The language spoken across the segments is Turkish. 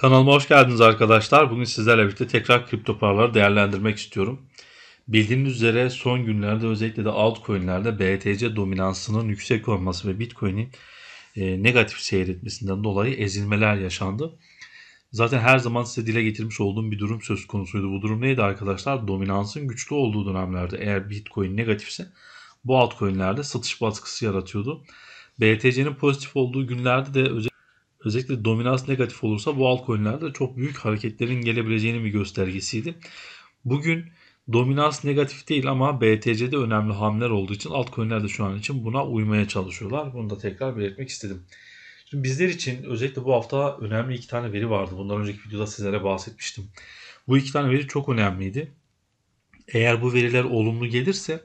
Kanalıma hoş geldiniz arkadaşlar. Bugün sizlerle birlikte tekrar kripto paraları değerlendirmek istiyorum. Bildiğiniz üzere son günlerde özellikle de altcoin'lerde BTC dominansının yüksek olması ve Bitcoin'in e, negatif seyretmesinden dolayı ezilmeler yaşandı. Zaten her zaman size dile getirmiş olduğum bir durum söz konusuydu. Bu durum neydi arkadaşlar? Dominansın güçlü olduğu dönemlerde eğer Bitcoin negatifse bu altcoin'lerde satış baskısı yaratıyordu. BTC'nin pozitif olduğu günlerde de özellikle özellikle dominans negatif olursa bu altcoin'lerde çok büyük hareketlerin gelebileceğinin bir göstergesiydi. Bugün dominans negatif değil ama BTC'de önemli hamleler olduğu için altcoin'ler de şu an için buna uymaya çalışıyorlar. Bunu da tekrar belirtmek istedim. Şimdi bizler için özellikle bu hafta önemli iki tane veri vardı. Bundan önceki videoda sizlere bahsetmiştim. Bu iki tane veri çok önemliydi. Eğer bu veriler olumlu gelirse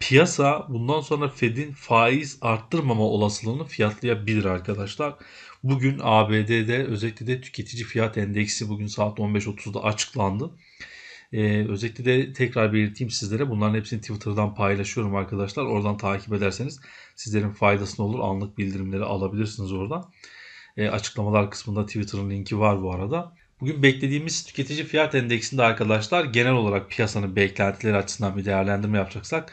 piyasa bundan sonra Fed'in faiz arttırmama olasılığını fiyatlayabilir arkadaşlar. Bugün ABD'de özellikle de tüketici fiyat endeksi bugün saat 15.30'da açıklandı. Ee, özellikle de tekrar belirteyim sizlere bunların hepsini Twitter'dan paylaşıyorum arkadaşlar. Oradan takip ederseniz sizlerin faydasına olur. Anlık bildirimleri alabilirsiniz oradan. Ee, açıklamalar kısmında Twitter'ın linki var bu arada. Bugün beklediğimiz tüketici fiyat endeksinde arkadaşlar genel olarak piyasanın beklentileri açısından bir değerlendirme yapacaksak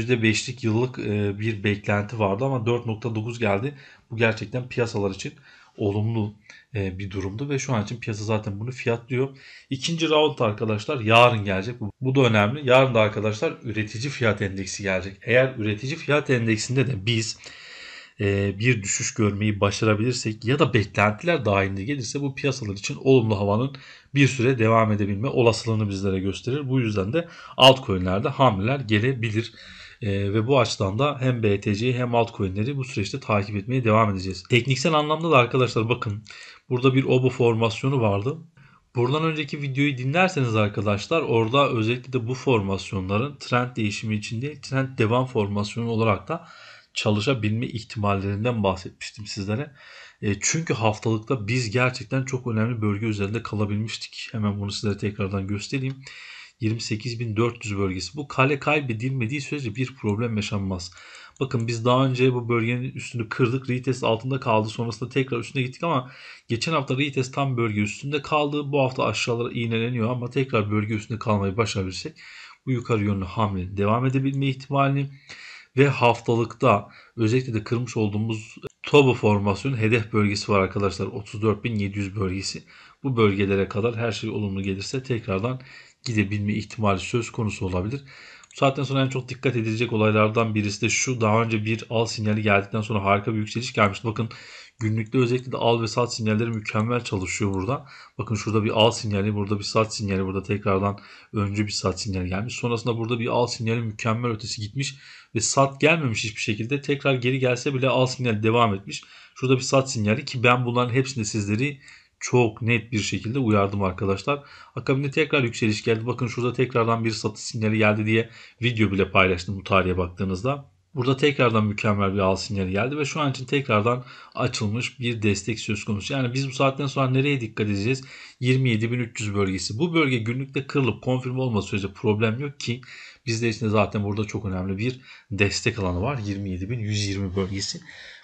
%5'lik yıllık e, bir beklenti vardı ama 4.9 geldi. Bu gerçekten piyasalar için olumlu e, bir durumdu ve şu an için piyasa zaten bunu fiyatlıyor. İkinci round arkadaşlar yarın gelecek. Bu da önemli. Yarın da arkadaşlar üretici fiyat endeksi gelecek. Eğer üretici fiyat endeksinde de biz e, bir düşüş görmeyi başarabilirsek ya da beklentiler dahilinde gelirse bu piyasalar için olumlu havanın bir süre devam edebilme olasılığını bizlere gösterir. Bu yüzden de altcoin'lerde hamleler gelebilir. E, ve bu açıdan da hem BTC'yi hem altcoin'leri bu süreçte takip etmeye devam edeceğiz. Tekniksel anlamda da arkadaşlar bakın burada bir obo formasyonu vardı. Buradan önceki videoyu dinlerseniz arkadaşlar orada özellikle de bu formasyonların trend değişimi içinde trend devam formasyonu olarak da çalışabilme ihtimallerinden bahsetmiştim sizlere. E, çünkü haftalıkta biz gerçekten çok önemli bölge üzerinde kalabilmiştik. Hemen bunu sizlere tekrardan göstereyim. 28.400 bölgesi. Bu kale kaybedilmediği sürece bir problem yaşanmaz. Bakın biz daha önce bu bölgenin üstünü kırdık. Retest altında kaldı. Sonrasında tekrar üstüne gittik ama geçen hafta retest tam bölge üstünde kaldı. Bu hafta aşağılara iğneleniyor ama tekrar bölge üstünde kalmayı başarabilirsek bu yukarı yönlü hamle devam edebilme ihtimalini ve haftalıkta özellikle de kırmış olduğumuz Toba formasyonun hedef bölgesi var arkadaşlar. 34.700 bölgesi. Bu bölgelere kadar her şey olumlu gelirse tekrardan gidebilme ihtimali söz konusu olabilir. Bu saatten sonra en çok dikkat edilecek olaylardan birisi de şu. Daha önce bir al sinyali geldikten sonra harika bir yükseliş gelmişti. Bakın günlükte özellikle de al ve sat sinyalleri mükemmel çalışıyor burada. Bakın şurada bir al sinyali, burada bir sat sinyali, burada tekrardan önce bir sat sinyali gelmiş. Sonrasında burada bir al sinyali mükemmel ötesi gitmiş ve sat gelmemiş hiçbir şekilde. Tekrar geri gelse bile al sinyali devam etmiş. Şurada bir sat sinyali ki ben bunların hepsinde sizleri çok net bir şekilde uyardım arkadaşlar. Akabinde tekrar yükseliş geldi. Bakın şurada tekrardan bir satış sinyali geldi diye video bile paylaştım bu tarihe baktığınızda. Burada tekrardan mükemmel bir al sinyali geldi ve şu an için tekrardan açılmış bir destek söz konusu. Yani biz bu saatten sonra nereye dikkat edeceğiz? 27.300 bölgesi. Bu bölge günlükte kırılıp konfirm olma sürece problem yok ki bizde içinde zaten burada çok önemli bir destek alanı var. 27.120 bölgesi.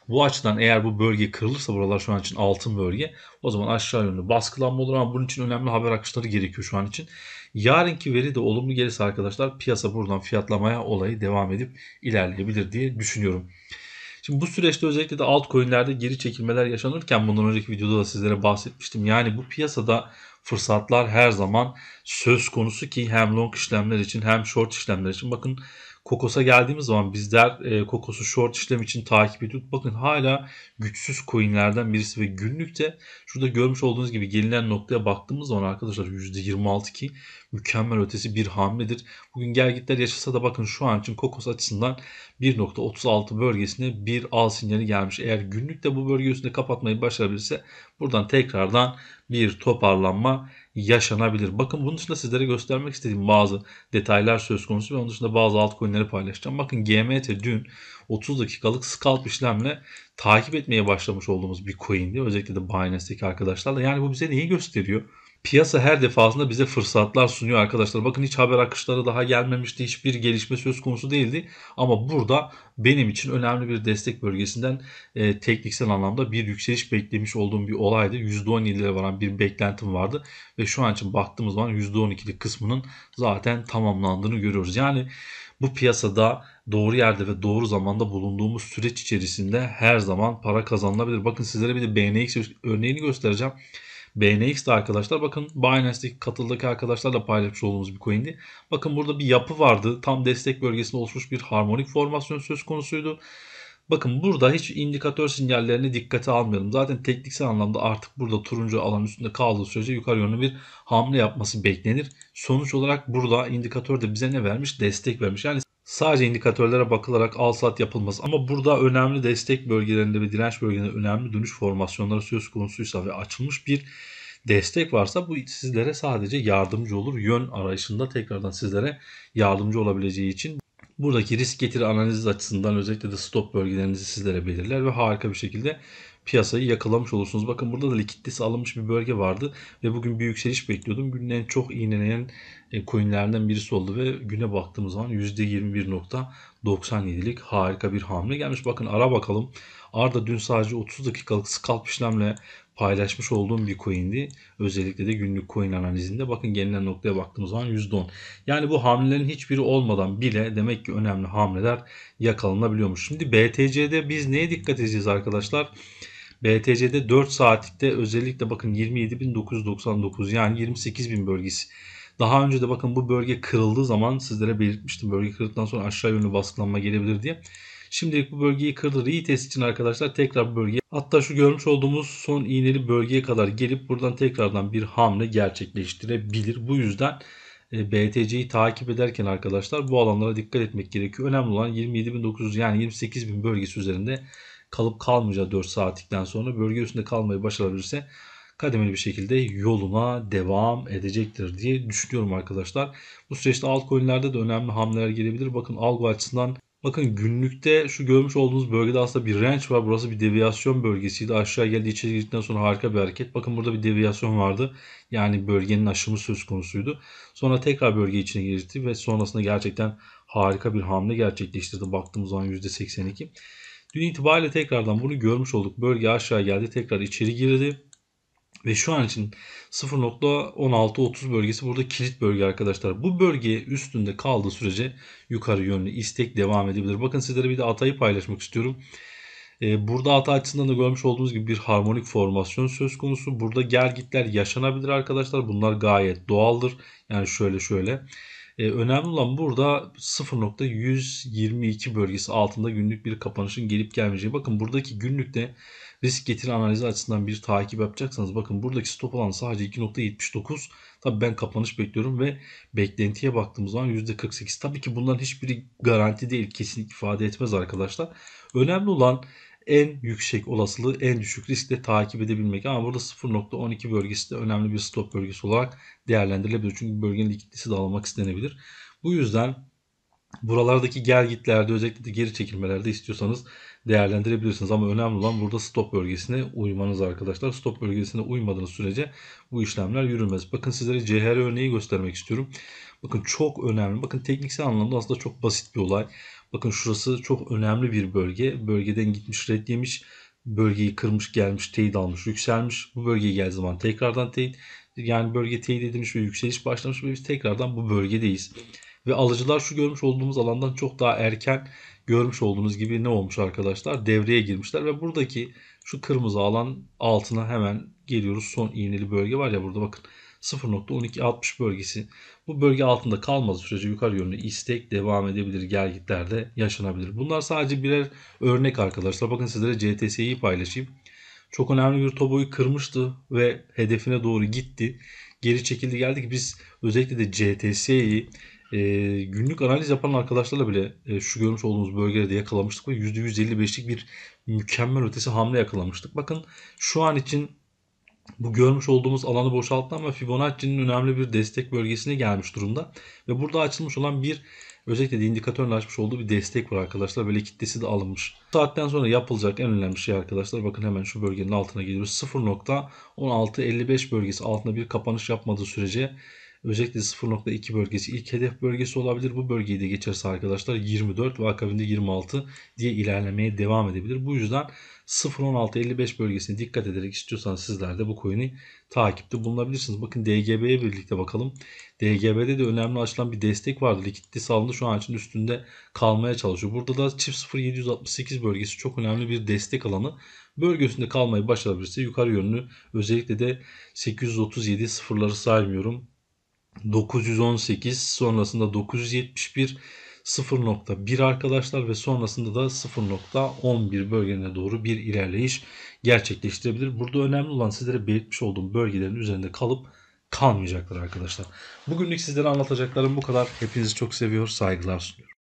Bu açıdan eğer bu bölge kırılırsa buralar şu an için altın bölge o zaman aşağı yönlü baskılanma olur ama bunun için önemli haber akışları gerekiyor şu an için. Yarınki veri de olumlu gelirse arkadaşlar piyasa buradan fiyatlamaya olayı devam edip ilerleyebilir diye düşünüyorum. Şimdi bu süreçte özellikle de altcoin'lerde geri çekilmeler yaşanırken bundan önceki videoda da sizlere bahsetmiştim. Yani bu piyasada fırsatlar her zaman söz konusu ki hem long işlemler için hem short işlemler için bakın Kokos'a geldiğimiz zaman bizler e, Kokos'u short işlem için takip ediyorduk. Bakın hala güçsüz coinlerden birisi ve günlükte şurada görmüş olduğunuz gibi gelinen noktaya baktığımız zaman arkadaşlar %26 ki mükemmel ötesi bir hamledir. Bugün gergitler yaşasa da bakın şu an için Kokos açısından 1.36 bölgesine bir al sinyali gelmiş. Eğer günlükte bu bölge üstünde kapatmayı başarabilirse buradan tekrardan bir toparlanma yaşanabilir. Bakın bunun dışında sizlere göstermek istediğim bazı detaylar söz konusu ve onun dışında bazı altcoin'leri paylaşacağım. Bakın GMT dün 30 dakikalık scalp işlemle takip etmeye başlamış olduğumuz bir coin'di. Özellikle de Binance'deki arkadaşlarla. Yani bu bize neyi gösteriyor? piyasa her defasında bize fırsatlar sunuyor arkadaşlar. Bakın hiç haber akışları daha gelmemişti. Hiçbir gelişme söz konusu değildi. Ama burada benim için önemli bir destek bölgesinden e, tekniksel anlamda bir yükseliş beklemiş olduğum bir olaydı. %10 %17'lere varan bir beklentim vardı. Ve şu an için baktığımız zaman %12'lik kısmının zaten tamamlandığını görüyoruz. Yani bu piyasada doğru yerde ve doğru zamanda bulunduğumuz süreç içerisinde her zaman para kazanılabilir. Bakın sizlere bir de BNX örneğini göstereceğim. BNX de arkadaşlar bakın Binance'deki katıldaki arkadaşlarla paylaşmış olduğumuz bir coin'di. Bakın burada bir yapı vardı. Tam destek bölgesinde oluşmuş bir harmonik formasyon söz konusuydu. Bakın burada hiç indikatör sinyallerine dikkate almayalım. Zaten tekniksel anlamda artık burada turuncu alan üstünde kaldığı sürece yukarı yönlü bir hamle yapması beklenir. Sonuç olarak burada indikatör de bize ne vermiş? Destek vermiş. Yani Sadece indikatörlere bakılarak al sat yapılmaz ama burada önemli destek bölgelerinde ve direnç bölgelerinde önemli dönüş formasyonları söz konusuysa ve açılmış bir destek varsa bu sizlere sadece yardımcı olur. Yön arayışında tekrardan sizlere yardımcı olabileceği için buradaki risk getiri analizi açısından özellikle de stop bölgelerinizi sizlere belirler ve harika bir şekilde piyasayı yakalamış olursunuz. Bakın burada da likidite sağlanmış bir bölge vardı ve bugün bir yükseliş bekliyordum. Günün en çok iğnelenen e, coinlerden birisi oldu ve güne baktığımız zaman %21.97'lik harika bir hamle gelmiş. Bakın ara bakalım. Arda dün sadece 30 dakikalık scalp işlemle paylaşmış olduğum bir coin'di. Özellikle de günlük coin analizinde bakın gelinen noktaya baktığımız zaman %10. Yani bu hamlelerin hiçbiri olmadan bile demek ki önemli hamleler yakalanabiliyormuş. Şimdi BTC'de biz neye dikkat edeceğiz arkadaşlar? Arkadaşlar BTC'de 4 saatlikte özellikle bakın 27.999 yani 28.000 bölgesi. Daha önce de bakın bu bölge kırıldığı zaman sizlere belirtmiştim. Bölge kırıldıktan sonra aşağı yönlü baskılanma gelebilir diye. Şimdilik bu bölgeyi kırdı. Retest için arkadaşlar tekrar bu bölgeye hatta şu görmüş olduğumuz son iğneli bölgeye kadar gelip buradan tekrardan bir hamle gerçekleştirebilir. Bu yüzden e, BTC'yi takip ederken arkadaşlar bu alanlara dikkat etmek gerekiyor. Önemli olan 27.900 yani 28.000 bölgesi üzerinde kalıp kalmayacağı 4 saatlikten sonra bölge üstünde kalmayı başarabilirse kademeli bir şekilde yoluna devam edecektir diye düşünüyorum arkadaşlar. Bu süreçte altcoin'lerde de önemli hamleler gelebilir. Bakın algo açısından Bakın günlükte şu görmüş olduğunuz bölgede aslında bir range var. Burası bir deviyasyon bölgesiydi. Aşağı geldi içeri girdikten sonra harika bir hareket. Bakın burada bir deviyasyon vardı. Yani bölgenin aşımı söz konusuydu. Sonra tekrar bölge içine girdi ve sonrasında gerçekten harika bir hamle gerçekleştirdi. Baktığımız zaman %82. Dün itibariyle tekrardan bunu görmüş olduk. Bölge aşağı geldi. Tekrar içeri girdi. Ve şu an için 0.1630 bölgesi burada kilit bölge arkadaşlar. Bu bölge üstünde kaldığı sürece yukarı yönlü istek devam edebilir. Bakın sizlere bir de Atay'ı paylaşmak istiyorum. Ee, burada hata açısından da görmüş olduğunuz gibi bir harmonik formasyon söz konusu. Burada gitler yaşanabilir arkadaşlar. Bunlar gayet doğaldır. Yani şöyle şöyle. E, önemli olan burada 0.122 bölgesi altında günlük bir kapanışın gelip gelmeyeceği. Bakın buradaki günlükte risk getiri analizi açısından bir takip yapacaksanız bakın buradaki stop alanı sadece 2.79. Tabii ben kapanış bekliyorum ve beklentiye baktığımız zaman %48. Tabii ki bunların hiçbiri garanti değil. kesinlik ifade etmez arkadaşlar. Önemli olan en yüksek olasılığı en düşük riskle takip edebilmek. Ama burada 0.12 bölgesi de önemli bir stop bölgesi olarak değerlendirilebilir. Çünkü bölgenin likiditesi almak istenebilir. Bu yüzden buralardaki gel gitlerde özellikle de geri çekilmelerde istiyorsanız değerlendirebilirsiniz. Ama önemli olan burada stop bölgesine uymanız arkadaşlar. Stop bölgesine uymadığınız sürece bu işlemler yürümez. Bakın sizlere CHR örneği göstermek istiyorum. Bakın çok önemli. Bakın tekniksel anlamda aslında çok basit bir olay. Bakın şurası çok önemli bir bölge. Bölgeden gitmiş red yemiş. Bölgeyi kırmış gelmiş teyit almış yükselmiş. Bu bölgeye geldiği zaman tekrardan teyit. Yani bölge teyit edilmiş ve yükseliş başlamış ve biz tekrardan bu bölgedeyiz. Ve alıcılar şu görmüş olduğumuz alandan çok daha erken görmüş olduğunuz gibi ne olmuş arkadaşlar? Devreye girmişler ve buradaki şu kırmızı alan altına hemen geliyoruz. Son iğneli bölge var ya burada bakın. 0.1260 bölgesi. Bu bölge altında kalmaz. sürece yukarı yönlü istek devam edebilir de yaşanabilir. Bunlar sadece birer örnek arkadaşlar. Bakın sizlere CTS'yi paylaşayım. Çok önemli bir toboyu kırmıştı ve hedefine doğru gitti. Geri çekildi geldik. Biz özellikle de CTS'yi e, günlük analiz yapan arkadaşlarla bile e, şu görmüş olduğunuz bölgede yakalamıştık ve %155'lik bir mükemmel ötesi hamle yakalamıştık. Bakın şu an için bu görmüş olduğumuz alanı boşalttı ama Fibonacci'nin önemli bir destek bölgesine gelmiş durumda. Ve burada açılmış olan bir özellikle de indikatörün açmış olduğu bir destek var arkadaşlar. Böyle kitlesi de alınmış. Bu saatten sonra yapılacak en önemli şey arkadaşlar. Bakın hemen şu bölgenin altına geliyoruz. 0.1655 bölgesi altında bir kapanış yapmadığı sürece Özellikle 0.2 bölgesi ilk hedef bölgesi olabilir. Bu bölgeyi de geçerse arkadaşlar 24 ve akabinde 26 diye ilerlemeye devam edebilir. Bu yüzden 0.16-55 bölgesine dikkat ederek istiyorsanız sizler de bu coin'i takipte bulunabilirsiniz. Bakın DGB'ye birlikte bakalım. DGB'de de önemli açılan bir destek vardı. Likidite salını şu an için üstünde kalmaya çalışıyor. Burada da çift 0.768 bölgesi çok önemli bir destek alanı. Bölgesinde kalmayı başarabilirse yukarı yönlü özellikle de 837 sıfırları saymıyorum. 918 sonrasında 971 0.1 arkadaşlar ve sonrasında da 0.11 bölgene doğru bir ilerleyiş gerçekleştirebilir. Burada önemli olan sizlere belirtmiş olduğum bölgelerin üzerinde kalıp kalmayacaklar arkadaşlar. Bugünlük sizlere anlatacaklarım bu kadar. Hepinizi çok seviyor, saygılar sunuyorum.